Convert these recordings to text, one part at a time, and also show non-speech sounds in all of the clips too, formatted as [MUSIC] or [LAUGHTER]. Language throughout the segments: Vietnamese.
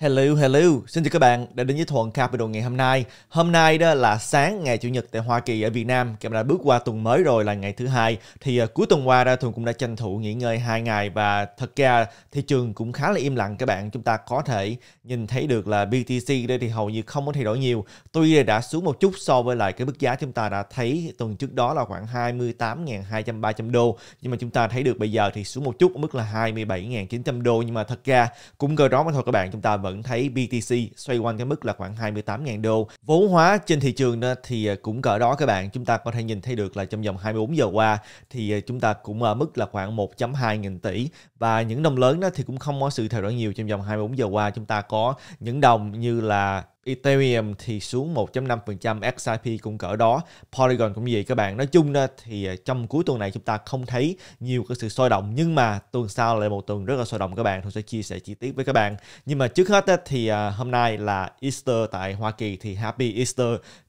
Hello, hello. Xin chào các bạn đã đến với Thuận Capital ngày hôm nay. Hôm nay đó là sáng ngày Chủ nhật tại Hoa Kỳ ở Việt Nam. Các bạn đã bước qua tuần mới rồi là ngày thứ hai. Thì uh, cuối tuần qua ra Thuận cũng đã tranh thủ nghỉ ngơi hai ngày và thật ra thị trường cũng khá là im lặng các bạn. Chúng ta có thể nhìn thấy được là BTC đây thì hầu như không có thay đổi nhiều. Tuy đã xuống một chút so với lại cái mức giá chúng ta đã thấy tuần trước đó là khoảng 28.200 300 đô. Nhưng mà chúng ta thấy được bây giờ thì xuống một chút ở mức là 27.900 đô nhưng mà thật ra cũng cơ đó mà thôi các bạn chúng ta vẫn vẫn thấy BTC xoay quanh cái mức là khoảng 28.000 đô. Vốn hóa trên thị trường thì à, cũng cỡ đó các bạn. Chúng ta có thể nhìn thấy được là trong vòng 24 giờ qua thì à, chúng ta cũng ở mức là khoảng 1.2 nghìn tỷ và những đồng lớn đó thì cũng không có sự thay đổi nhiều trong vòng 24 giờ qua. Chúng ta có những đồng như là Ethereum thì xuống 1.5% XRP cũng cỡ đó Polygon cũng vậy các bạn nói chung đó thì à, trong cuối tuần này chúng ta không thấy nhiều cái sự sôi động nhưng mà tuần sau lại một tuần rất là sôi động các bạn tôi sẽ chia sẻ chi tiết với các bạn nhưng mà trước hết thì à, hôm nay là Easter tại Hoa Kỳ thì Happy Easter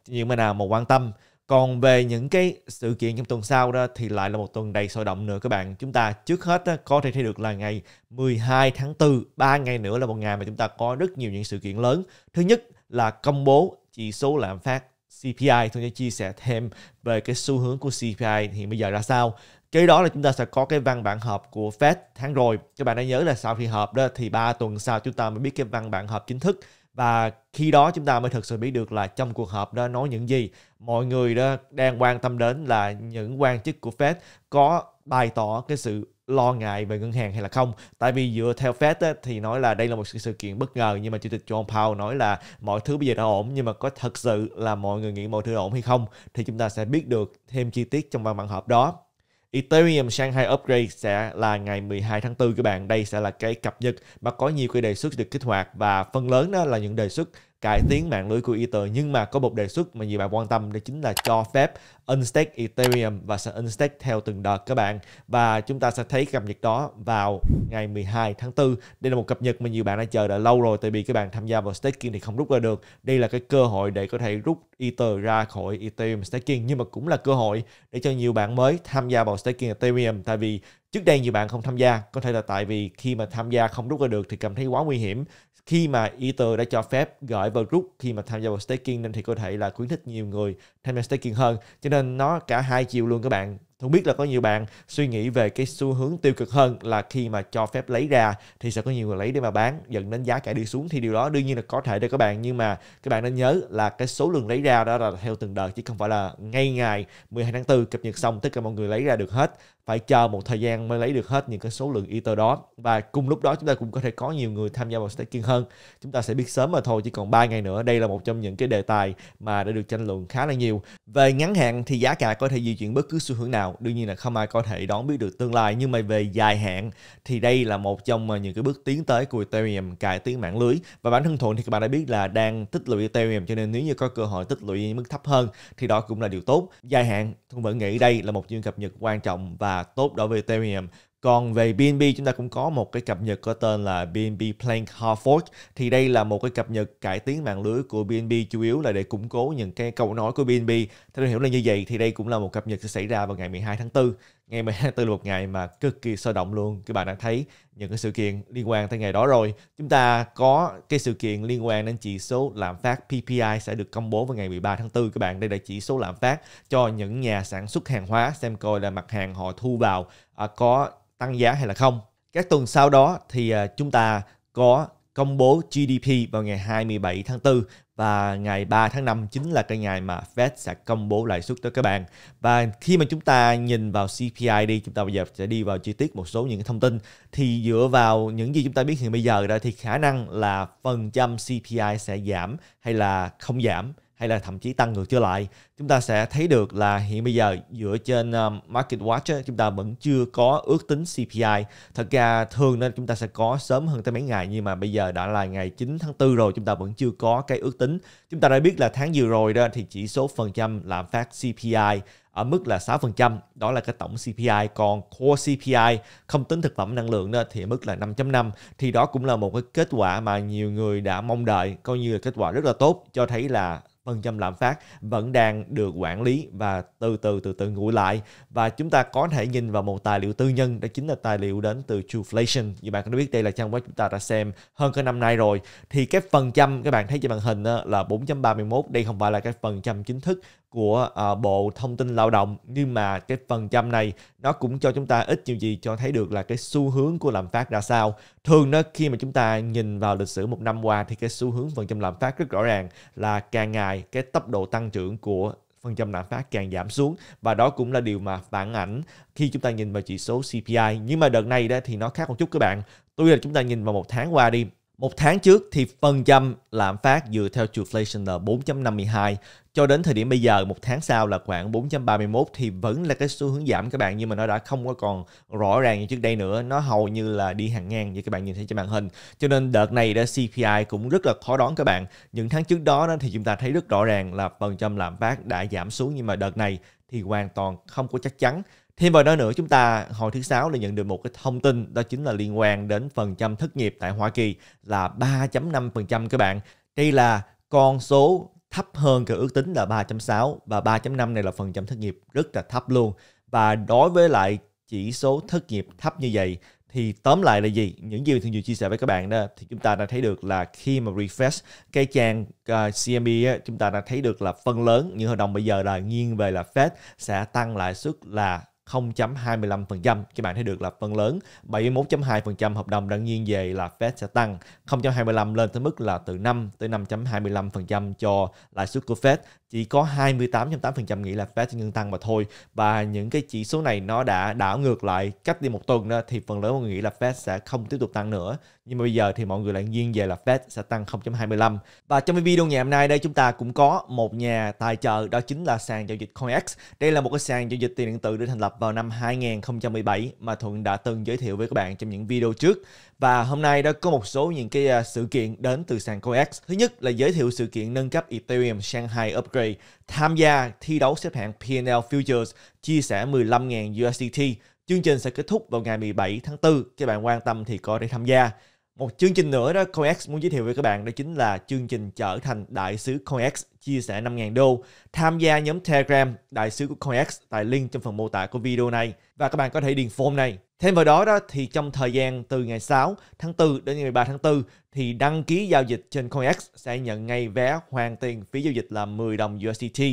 những bạn nào mà quan tâm còn về những cái sự kiện trong tuần sau đó thì lại là một tuần đầy sôi động nữa các bạn. Chúng ta trước hết có thể thấy được là ngày 12 tháng 4, 3 ngày nữa là một ngày mà chúng ta có rất nhiều những sự kiện lớn. Thứ nhất là công bố chỉ số lạm phát CPI. Tôi sẽ chia sẻ thêm về cái xu hướng của CPI hiện bây giờ ra sao. Cái đó là chúng ta sẽ có cái văn bản họp của Fed tháng rồi. Các bạn đã nhớ là sau khi họp đó thì 3 tuần sau chúng ta mới biết cái văn bản họp chính thức và khi đó chúng ta mới thực sự biết được là trong cuộc họp đó nói những gì mọi người đó đang quan tâm đến là những quan chức của Fed có bày tỏ cái sự lo ngại về ngân hàng hay là không tại vì dựa theo Fed á, thì nói là đây là một sự kiện bất ngờ nhưng mà chủ tịch John Powell nói là mọi thứ bây giờ đã ổn nhưng mà có thật sự là mọi người nghĩ mọi thứ ổn hay không thì chúng ta sẽ biết được thêm chi tiết trong văn bản họp đó Ethereum Shanghai Upgrade sẽ là ngày 12 tháng 4 các bạn. Đây sẽ là cái cập nhật mà có nhiều cái đề xuất được kích hoạt và phần lớn đó là những đề xuất cải tiến mạng lưới của Ether nhưng mà có một đề xuất mà nhiều bạn quan tâm đó chính là cho phép unstake Ethereum và sẽ unstake theo từng đợt các bạn và chúng ta sẽ thấy cập nhật đó vào ngày 12 tháng 4 đây là một cập nhật mà nhiều bạn đã chờ đợi lâu rồi tại vì các bạn tham gia vào staking thì không rút ra được đây là cái cơ hội để có thể rút Ether ra khỏi Ethereum staking nhưng mà cũng là cơ hội để cho nhiều bạn mới tham gia vào staking Ethereum tại vì trước đây nhiều bạn không tham gia có thể là tại vì khi mà tham gia không rút ra được thì cảm thấy quá nguy hiểm khi mà Ether đã cho phép gửi vào rút khi mà tham gia vào staking nên thì có thể là khuyến khích nhiều người tham gia staking hơn cho nên nó cả hai chiều luôn các bạn không biết là có nhiều bạn suy nghĩ về cái xu hướng tiêu cực hơn là khi mà cho phép lấy ra thì sẽ có nhiều người lấy để mà bán dẫn đến giá cả đi xuống thì điều đó đương nhiên là có thể để các bạn nhưng mà các bạn nên nhớ là cái số lượng lấy ra đó là theo từng đợt chứ không phải là ngay ngày 12 tháng 4 cập nhật xong tất cả mọi người lấy ra được hết phải chờ một thời gian mới lấy được hết những cái số lượng ether đó và cùng lúc đó chúng ta cũng có thể có nhiều người tham gia vào staking hơn chúng ta sẽ biết sớm mà thôi chỉ còn 3 ngày nữa đây là một trong những cái đề tài mà đã được tranh luận khá là nhiều về ngắn hạn thì giá cả có thể di chuyển bất cứ xu hướng nào đương nhiên là không ai có thể đón biết được tương lai nhưng mà về dài hạn thì đây là một trong những cái bước tiến tới của Ethereum cải tiến mạng lưới và bản thân thuận thì các bạn đã biết là đang tích lũy Ethereum cho nên nếu như có cơ hội tích lũy mức thấp hơn thì đó cũng là điều tốt dài hạn thuận vẫn nghĩ đây là một chuyên cập nhật quan trọng và tốt đối với Ethereum còn về BNB chúng ta cũng có một cái cập nhật có tên là BNB Plank Hard Fork thì đây là một cái cập nhật cải tiến mạng lưới của BNB chủ yếu là để củng cố những cái câu nói của BNB. Theo hiểu là như vậy thì đây cũng là một cập nhật sẽ xảy ra vào ngày 12 tháng 4. Ngày 12 tháng 4 là một ngày mà cực kỳ sôi động luôn. Các bạn đã thấy những cái sự kiện liên quan tới ngày đó rồi. Chúng ta có cái sự kiện liên quan đến chỉ số lạm phát PPI sẽ được công bố vào ngày 13 tháng 4 các bạn. Đây là chỉ số lạm phát cho những nhà sản xuất hàng hóa xem coi là mặt hàng họ thu vào à, có tăng giá hay là không. Các tuần sau đó thì à, chúng ta có công bố GDP vào ngày 27 tháng 4 và ngày 3 tháng 5 chính là cái ngày mà Fed sẽ công bố lãi suất tới các bạn. Và khi mà chúng ta nhìn vào CPI đi, chúng ta bây giờ sẽ đi vào chi tiết một số những thông tin thì dựa vào những gì chúng ta biết hiện bây giờ đó thì khả năng là phần trăm CPI sẽ giảm hay là không giảm hay là thậm chí tăng ngược trở lại chúng ta sẽ thấy được là hiện bây giờ dựa trên ờ, market watch chúng ta vẫn chưa có ước tính CPI thật ra thường nên chúng ta sẽ có sớm hơn tới mấy ngày nhưng mà bây giờ đã là ngày 9 tháng 4 rồi chúng ta vẫn chưa có cái ước tính chúng ta đã biết là tháng vừa rồi đó thì chỉ số phần trăm lạm phát CPI ở mức là 6%, đó là cái tổng CPI, còn core CPI không tính thực phẩm năng lượng đó thì mức là 5.5 thì đó cũng là một cái kết quả mà nhiều người đã mong đợi, coi như là kết quả rất là tốt cho thấy là phần trăm lạm phát vẫn đang được quản lý và từ từ từ từ nguội lại và chúng ta có thể nhìn vào một tài liệu tư nhân đó chính là tài liệu đến từ Trueflation như bạn có biết đây là trang web chúng ta đã xem hơn cái năm nay rồi thì cái phần trăm các bạn thấy trên màn hình là 4.31 đây không phải là cái phần trăm chính thức của uh, Bộ Thông tin Lao động nhưng mà cái phần trăm này nó cũng cho chúng ta ít nhiều gì cho thấy được là cái xu hướng của lạm phát ra sao. Thường đó khi mà chúng ta nhìn vào lịch sử một năm qua thì cái xu hướng phần trăm lạm phát rất rõ ràng là càng ngày cái tốc độ tăng trưởng của phần trăm lạm phát càng giảm xuống và đó cũng là điều mà phản ảnh khi chúng ta nhìn vào chỉ số CPI nhưng mà đợt này đó thì nó khác một chút các bạn tuy là chúng ta nhìn vào một tháng qua đi một tháng trước thì phần trăm lạm phát dựa theo inflation là 4.52 cho đến thời điểm bây giờ một tháng sau là khoảng 4.31 thì vẫn là cái xu hướng giảm các bạn nhưng mà nó đã không có còn rõ ràng như trước đây nữa nó hầu như là đi hàng ngang như các bạn nhìn thấy trên màn hình cho nên đợt này đã CPI cũng rất là khó đoán các bạn những tháng trước đó thì chúng ta thấy rất rõ ràng là phần trăm lạm phát đã giảm xuống nhưng mà đợt này thì hoàn toàn không có chắc chắn Thêm vào đó nữa chúng ta hồi thứ sáu là nhận được một cái thông tin đó chính là liên quan đến phần trăm thất nghiệp tại Hoa Kỳ là 3.5% các bạn. Đây là con số thấp hơn cả ước tính là 3.6 và 3.5 này là phần trăm thất nghiệp rất là thấp luôn. Và đối với lại chỉ số thất nghiệp thấp như vậy thì tóm lại là gì những gì thường vừa chia sẻ với các bạn đó thì chúng ta đã thấy được là khi mà refresh cái trang uh, à, CME chúng ta đã thấy được là phần lớn những hợp đồng bây giờ là nghiêng về là Fed sẽ tăng lãi suất là 0.25%. Các bạn thấy được là phần lớn 71.2% hợp đồng đương nhiên về là Fed sẽ tăng 0.25 lên tới mức là từ 5 tới 5.25% cho lãi suất của Fed chỉ có 28.8% nghĩ là Fed sẽ ngừng tăng mà thôi và những cái chỉ số này nó đã đảo ngược lại cách đi một tuần đó thì phần lớn mọi người nghĩ là Fed sẽ không tiếp tục tăng nữa nhưng mà bây giờ thì mọi người lại nghiêng về là Fed sẽ tăng 0.25 và trong video ngày hôm nay đây chúng ta cũng có một nhà tài trợ đó chính là sàn giao dịch CoinEx đây là một cái sàn giao dịch tiền điện tử được thành lập vào năm 2017 mà Thuận đã từng giới thiệu với các bạn trong những video trước và hôm nay đã có một số những cái à, sự kiện đến từ sàn CoEx. Thứ nhất là giới thiệu sự kiện nâng cấp Ethereum Shanghai Upgrade, tham gia thi đấu xếp hạng PNL Futures, chia sẻ 15.000 USDT. Chương trình sẽ kết thúc vào ngày 17 tháng 4. Các bạn quan tâm thì có thể tham gia. Một chương trình nữa đó CoinX muốn giới thiệu với các bạn đó chính là chương trình trở thành đại sứ CoinX chia sẻ 5.000 đô. Tham gia nhóm Telegram đại sứ của CoinX tại link trong phần mô tả của video này và các bạn có thể điền form này. Thêm vào đó đó thì trong thời gian từ ngày 6 tháng 4 đến ngày 13 tháng 4 thì đăng ký giao dịch trên CoinX sẽ nhận ngay vé hoàn tiền phí giao dịch là 10 đồng USDT.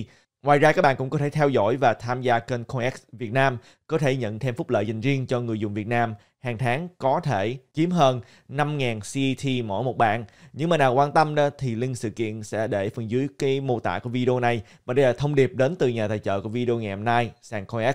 Ngoài ra các bạn cũng có thể theo dõi và tham gia kênh CoinX Việt Nam, có thể nhận thêm phúc lợi dành riêng cho người dùng Việt Nam hàng tháng có thể chiếm hơn 5.000 CET mỗi một bạn. nhưng mà nào quan tâm đó thì link sự kiện sẽ để phần dưới cái mô tả của video này. Và đây là thông điệp đến từ nhà tài trợ của video ngày hôm nay, sàn CoinX.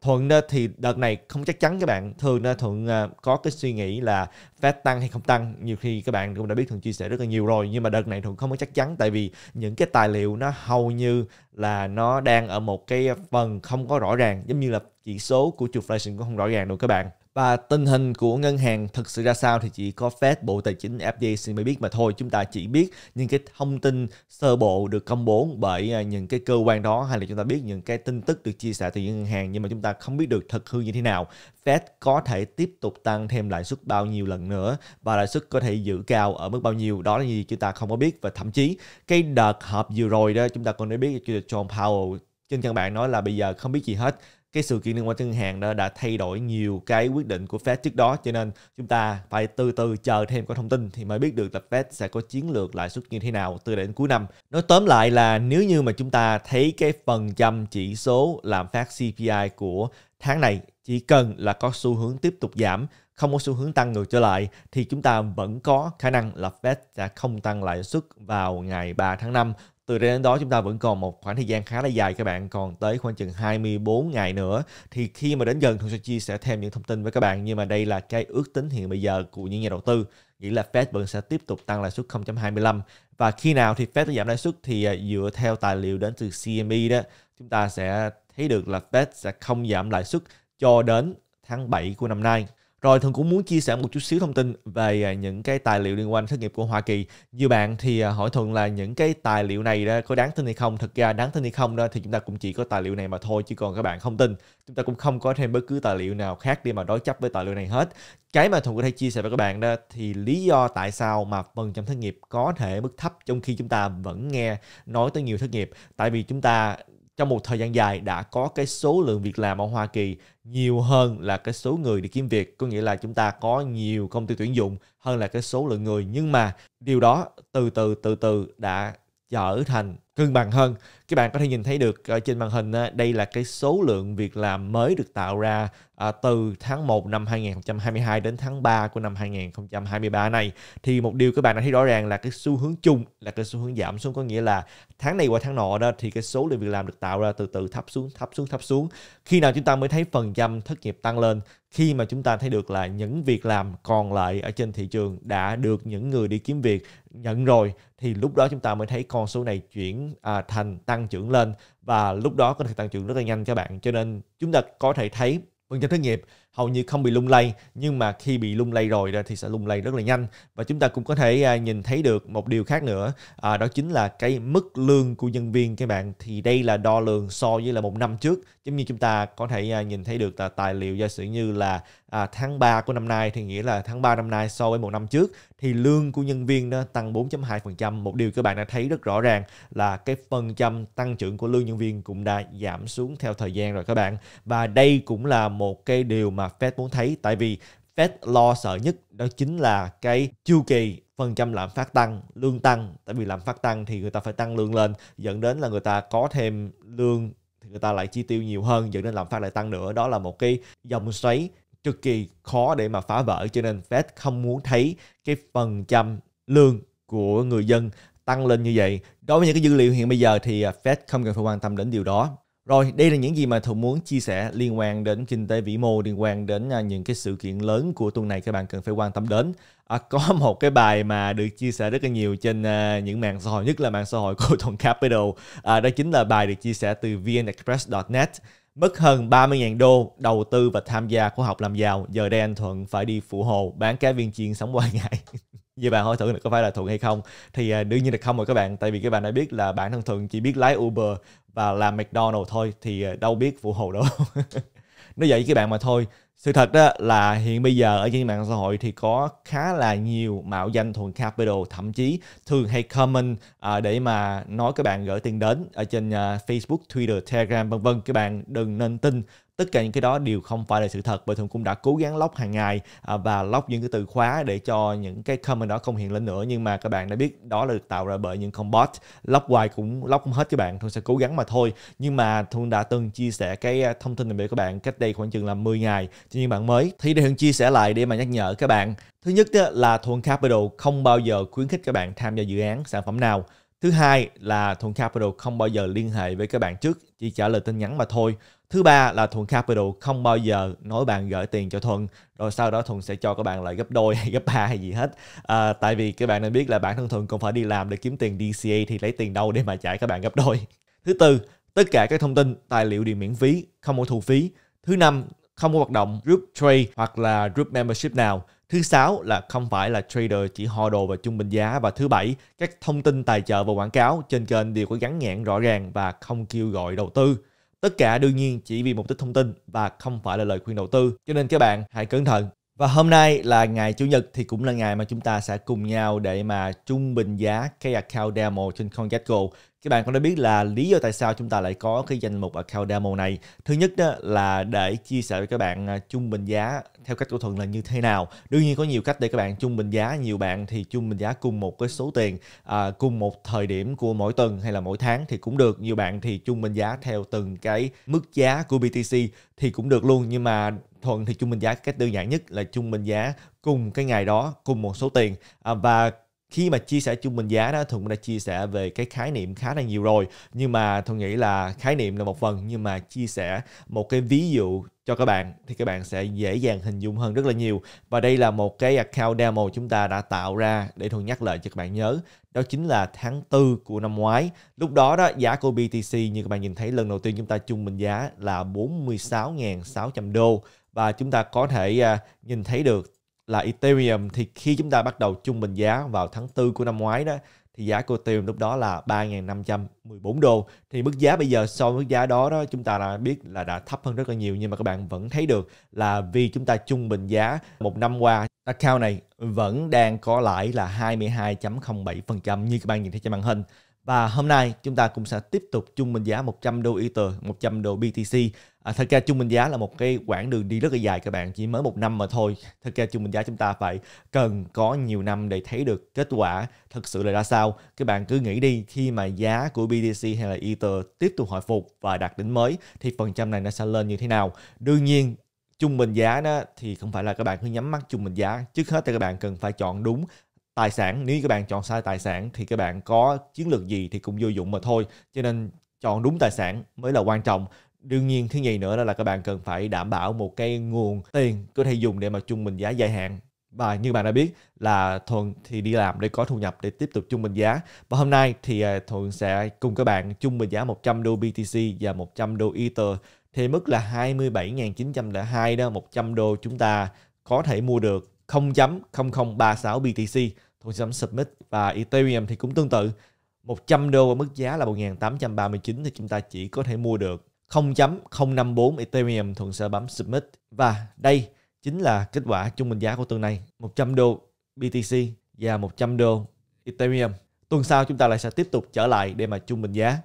Thuận thì đợt này không chắc chắn các bạn Thường Thuận à, có cái suy nghĩ là Fed tăng hay không tăng Nhiều khi các bạn cũng đã biết Thuận chia sẻ rất là nhiều rồi Nhưng mà đợt này Thuận không có chắc chắn Tại vì những cái tài liệu nó hầu như là nó đang ở một cái phần không có rõ ràng Giống như là chỉ số của trục flation cũng không rõ ràng đâu các bạn và tình hình của ngân hàng thực sự ra sao thì chỉ có Fed, Bộ Tài chính, FDIC mới biết mà thôi. Chúng ta chỉ biết những cái thông tin sơ bộ được công bố bởi à, những cái cơ quan đó hay là chúng ta biết những cái tin tức được chia sẻ từ những ngân hàng nhưng mà chúng ta không biết được thật hư như thế nào. Fed có thể tiếp tục tăng thêm lãi suất bao nhiêu lần nữa và lãi suất có thể giữ cao ở mức bao nhiêu đó là gì chúng ta không có biết và thậm chí cái đợt họp vừa rồi đó chúng ta còn để biết John Powell trên căn bản nói là bây giờ không biết gì hết cái sự kiện liên quan tới ngân hàng đó đã thay đổi nhiều cái quyết định của Fed trước đó cho nên chúng ta phải từ từ chờ thêm có thông tin thì mới biết được là Fed sẽ có chiến lược lãi suất như thế nào từ đến cuối năm. Nói tóm lại là nếu như mà chúng ta thấy cái phần trăm chỉ số làm phát CPI của tháng này chỉ cần là có xu hướng tiếp tục giảm không có xu hướng tăng ngược trở lại thì chúng ta vẫn có khả năng là Fed sẽ không tăng lãi suất vào ngày 3 tháng 5 từ đây đến đó chúng ta vẫn còn một khoảng thời gian khá là dài các bạn còn tới khoảng chừng 24 ngày nữa thì khi mà đến gần thường sẽ chia sẻ thêm những thông tin với các bạn nhưng mà đây là cái ước tính hiện bây giờ của những nhà đầu tư nghĩa là Fed vẫn sẽ tiếp tục tăng lãi suất 0.25 và khi nào thì Fed giảm lãi suất thì à, dựa theo tài liệu đến từ CME đó chúng ta sẽ thấy được là Fed sẽ không giảm lãi suất cho đến tháng 7 của năm nay rồi Thường cũng muốn chia sẻ một chút xíu thông tin về à, những cái tài liệu liên quan thất nghiệp của Hoa Kỳ. Nhiều bạn thì à, hỏi Thuận là những cái tài liệu này đó có đáng tin hay không? Thực ra đáng tin hay không đó thì chúng ta cũng chỉ có tài liệu này mà thôi chứ còn các bạn không tin. Chúng ta cũng không có thêm bất cứ tài liệu nào khác để mà đối chấp với tài liệu này hết. Cái mà Thuận có thể chia sẻ với các bạn đó thì lý do tại sao mà phần trăm thất nghiệp có thể mức thấp trong khi chúng ta vẫn nghe nói tới nhiều thất nghiệp. Tại vì chúng ta trong một thời gian dài đã có cái số lượng việc làm ở Hoa Kỳ nhiều hơn là cái số người đi kiếm việc, có nghĩa là chúng ta có nhiều công ty tuyển dụng hơn là cái số lượng người nhưng mà điều đó từ từ từ từ đã trở thành cân bằng hơn các bạn có thể nhìn thấy được ở trên màn hình đây là cái số lượng việc làm mới được tạo ra à, từ tháng 1 năm 2022 đến tháng 3 của năm 2023 này thì một điều các bạn đã thấy rõ ràng là cái xu hướng chung là cái xu hướng giảm xuống có nghĩa là tháng này qua tháng nọ đó thì cái số lượng việc làm được tạo ra từ từ thấp xuống thấp xuống thấp xuống khi nào chúng ta mới thấy phần trăm thất nghiệp tăng lên khi mà chúng ta thấy được là những việc làm còn lại ở trên thị trường đã được những người đi kiếm việc nhận rồi thì lúc đó chúng ta mới thấy con số này chuyển à, thành tăng trưởng lên và lúc đó có thể tăng trưởng rất là nhanh cho bạn cho nên chúng ta có thể thấy phần trăm thất nghiệp hầu như không bị lung lay nhưng mà khi bị lung lay rồi thì sẽ lung lay rất là nhanh và chúng ta cũng có thể à, nhìn thấy được một điều khác nữa à, đó chính là cái mức lương của nhân viên các bạn thì đây là đo lường so với là một năm trước giống như chúng ta có thể à, nhìn thấy được là tài liệu giả sử như là à, tháng 3 của năm nay thì nghĩa là tháng 3 năm nay so với một năm trước thì lương của nhân viên đó tăng 4.2% một điều các bạn đã thấy rất rõ ràng là cái phần trăm tăng trưởng của lương nhân viên cũng đã giảm xuống theo thời gian rồi các bạn và đây cũng là một cái điều mà Fed muốn thấy tại vì Fed lo sợ nhất đó chính là cái chu kỳ phần trăm lạm phát tăng, lương tăng tại vì lạm phát tăng thì người ta phải tăng lương lên dẫn đến là người ta có thêm lương thì người ta lại chi tiêu nhiều hơn dẫn đến lạm phát lại tăng nữa đó là một cái dòng xoáy cực kỳ khó để mà phá vỡ cho nên Fed không muốn thấy cái phần trăm lương của người dân tăng lên như vậy. Đối với những cái dữ liệu hiện bây giờ thì à, Fed không cần phải quan tâm đến điều đó. Rồi, đây là những gì mà Thuận muốn chia sẻ liên quan đến kinh tế vĩ mô, liên quan đến à, những cái sự kiện lớn của tuần này các bạn cần phải quan tâm đến. À, có [LAUGHS] một cái bài mà được chia sẻ rất là nhiều trên à, những mạng xã hội, nhất là mạng xã hội của [LAUGHS] tuần Capital. À, đó chính là bài được chia sẻ từ vnexpress.net. Mất hơn 30.000 đô đầu tư và tham gia khóa học làm giàu, giờ đây anh Thuận phải đi phụ hồ bán cá viên chiên sống qua [LAUGHS] ngày như bạn hỏi thử là có phải là thuận hay không thì à, đương nhiên là không rồi các bạn tại vì các bạn đã biết là bản thân thuận chỉ biết lái uber và làm mcdonald thôi thì à, đâu biết phụ hồ đâu [LAUGHS] nó vậy các bạn mà thôi sự thật đó là hiện bây giờ ở trên mạng xã hội thì có khá là nhiều mạo danh thuần capital thậm chí thường hay comment à, để mà nói các bạn gửi tiền đến ở trên à, Facebook, Twitter, Telegram vân vân các bạn đừng nên tin tất cả những cái đó đều không phải là sự thật bởi thường cũng đã cố gắng lóc hàng ngày à, và lóc những cái từ khóa để cho những cái comment đó không hiện lên nữa nhưng mà các bạn đã biết đó là được tạo ra bởi những con bot lóc hoài cũng lóc không hết các bạn thường sẽ cố gắng mà thôi nhưng mà thường đã từng chia sẻ cái à, thông tin này với các bạn cách đây khoảng chừng là 10 ngày cho những bạn mới thì để thường chia sẻ lại để mà nhắc nhở các bạn thứ nhất là thuận capital không bao giờ khuyến khích các bạn tham gia dự án sản phẩm nào Thứ hai là Thuận Capital không bao giờ liên hệ với các bạn trước, chỉ trả lời tin nhắn mà thôi. Thứ ba là Thuận Capital không bao giờ nói bạn gửi tiền cho Thuận rồi sau đó Thuận sẽ cho các bạn lại gấp đôi hay [LAUGHS] gấp ba hay gì hết. À, tại vì các bạn nên biết là bản thân Thuận cũng phải đi làm để kiếm tiền DCA thì lấy tiền đâu để mà trả các bạn gấp đôi. [LAUGHS] Thứ tư, tất cả các thông tin, tài liệu đều miễn phí, không có thu phí. Thứ năm, không có hoạt động group trade hoặc là group membership nào. Thứ sáu là không phải là trader chỉ ho đồ và trung bình giá và thứ bảy các thông tin tài trợ và quảng cáo trên kênh đều có gắn nhãn rõ ràng và không kêu gọi đầu tư. Tất cả đương nhiên chỉ vì mục đích thông tin và không phải là lời khuyên đầu tư. Cho nên các bạn hãy cẩn thận. Và hôm nay là ngày Chủ nhật thì cũng là ngày mà chúng ta sẽ cùng nhau để mà trung bình giá cái account demo trên CoinGecko các bạn cũng đã biết là lý do tại sao chúng ta lại có cái danh mục account demo này thứ nhất đó là để chia sẻ với các bạn à, trung bình giá theo cách của thuận là như thế nào đương nhiên có nhiều cách để các bạn trung bình giá nhiều bạn thì trung bình giá cùng một cái số tiền à, cùng một thời điểm của mỗi tuần hay là mỗi tháng thì cũng được nhiều bạn thì trung bình giá theo từng cái mức giá của BTC thì cũng được luôn nhưng mà thuận thì trung bình giá cách đơn giản nhất là trung bình giá cùng cái ngày đó cùng một số tiền à, và khi mà chia sẻ trung bình giá đó thuận đã chia sẻ về cái khái niệm khá là nhiều rồi nhưng mà thuận nghĩ là khái niệm là một phần nhưng mà chia sẻ một cái ví dụ cho các bạn thì các bạn sẽ dễ dàng hình dung hơn rất là nhiều và đây là một cái account demo chúng ta đã tạo ra để thuận nhắc lại cho các bạn nhớ đó chính là tháng 4 của năm ngoái lúc đó đó giá của BTC như các bạn nhìn thấy lần đầu tiên chúng ta trung bình giá là 46.600 đô và chúng ta có thể à, nhìn thấy được là Ethereum thì khi chúng ta bắt đầu trung bình giá vào tháng 4 của năm ngoái đó thì giá của Ethereum lúc đó là 3.514 đô thì mức giá bây giờ so với mức giá đó đó chúng ta đã biết là đã thấp hơn rất là nhiều nhưng mà các bạn vẫn thấy được là vì chúng ta trung bình giá một năm qua account này vẫn đang có lãi là 22.07% như các bạn nhìn thấy trên màn hình và hôm nay chúng ta cũng sẽ tiếp tục trung bình giá 100 đô Ether, 100 đô BTC. À, thật ra chung mệnh giá là một cái quãng đường đi rất là dài các bạn, chỉ mới một năm mà thôi. Thật ra trung bình giá chúng ta phải cần có nhiều năm để thấy được kết quả thật sự là ra sao. Các bạn cứ nghĩ đi, khi mà giá của BTC hay là Ether tiếp tục hồi phục và đạt đỉnh mới thì phần trăm này nó sẽ lên như thế nào. Đương nhiên trung bình giá đó thì không phải là các bạn cứ nhắm mắt trung bình giá trước hết thì các bạn cần phải chọn đúng tài sản nếu các bạn chọn sai tài sản thì các bạn có chiến lược gì thì cũng vô dụng mà thôi cho nên chọn đúng tài sản mới là quan trọng đương nhiên thứ nhì nữa là các bạn cần phải đảm bảo một cái nguồn tiền có thể dùng để mà trung bình giá dài hạn và như bạn đã biết là thuận thì đi làm để có thu nhập để tiếp tục trung bình giá và hôm nay thì à, thuận sẽ cùng các bạn trung bình giá 100 đô BTC và 100 đô Ether thì mức là 27.902 đó 100 đô chúng ta có thể mua được 0.0036 BTC thuộc sản phẩm Submit và Ethereum thì cũng tương tự 100 đô và mức giá là 1.839 thì chúng ta chỉ có thể mua được 0.054 Ethereum thuận sẽ bấm Submit. Và đây chính là kết quả trung bình giá của tuần này 100 đô BTC và 100 đô Ethereum. Tuần sau chúng ta lại sẽ tiếp tục trở lại để mà trung bình giá.